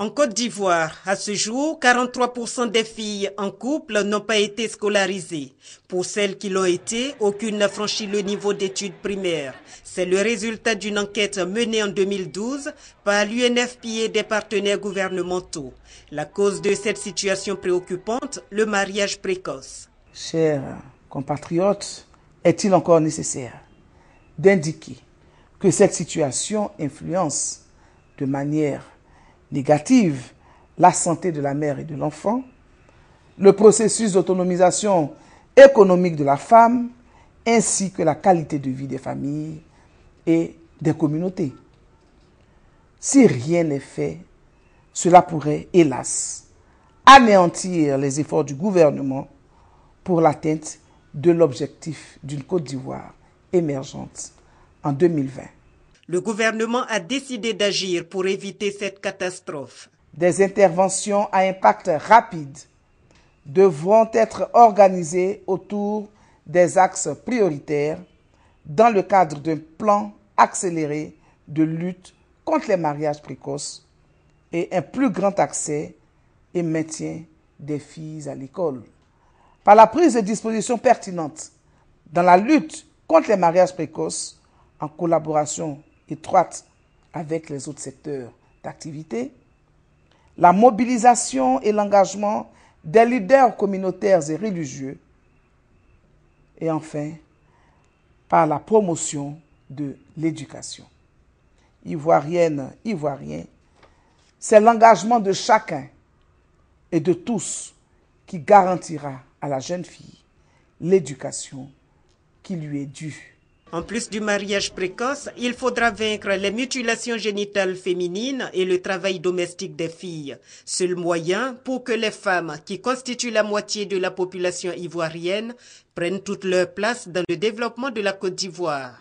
En Côte d'Ivoire, à ce jour, 43% des filles en couple n'ont pas été scolarisées. Pour celles qui l'ont été, aucune n'a franchi le niveau d'études primaires. C'est le résultat d'une enquête menée en 2012 par et des partenaires gouvernementaux. La cause de cette situation préoccupante, le mariage précoce. Chers compatriotes, est-il encore nécessaire d'indiquer que cette situation influence de manière négative la santé de la mère et de l'enfant, le processus d'autonomisation économique de la femme, ainsi que la qualité de vie des familles et des communautés. Si rien n'est fait, cela pourrait, hélas, anéantir les efforts du gouvernement pour l'atteinte de l'objectif d'une Côte d'Ivoire émergente en 2020. Le gouvernement a décidé d'agir pour éviter cette catastrophe. Des interventions à impact rapide devront être organisées autour des axes prioritaires dans le cadre d'un plan accéléré de lutte contre les mariages précoces et un plus grand accès et maintien des filles à l'école. Par la prise de dispositions pertinentes dans la lutte contre les mariages précoces, en collaboration étroite avec les autres secteurs d'activité, la mobilisation et l'engagement des leaders communautaires et religieux, et enfin, par la promotion de l'éducation. Ivoirienne, Ivoirien, c'est l'engagement de chacun et de tous qui garantira à la jeune fille l'éducation qui lui est due. En plus du mariage précoce, il faudra vaincre les mutilations génitales féminines et le travail domestique des filles. Seul moyen pour que les femmes, qui constituent la moitié de la population ivoirienne, prennent toute leur place dans le développement de la Côte d'Ivoire.